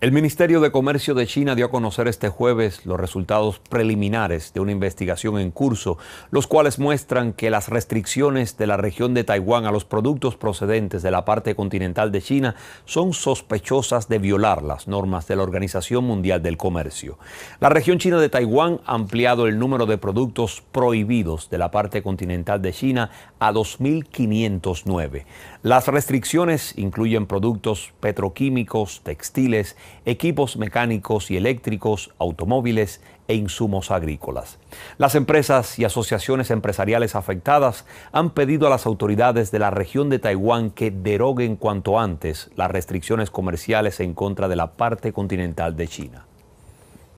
El Ministerio de Comercio de China dio a conocer este jueves los resultados preliminares de una investigación en curso, los cuales muestran que las restricciones de la región de Taiwán a los productos procedentes de la parte continental de China son sospechosas de violar las normas de la Organización Mundial del Comercio. La región china de Taiwán ha ampliado el número de productos prohibidos de la parte continental de China a 2.509. Las restricciones incluyen productos petroquímicos, textiles, equipos mecánicos y eléctricos, automóviles e insumos agrícolas. Las empresas y asociaciones empresariales afectadas han pedido a las autoridades de la región de Taiwán que deroguen cuanto antes las restricciones comerciales en contra de la parte continental de China.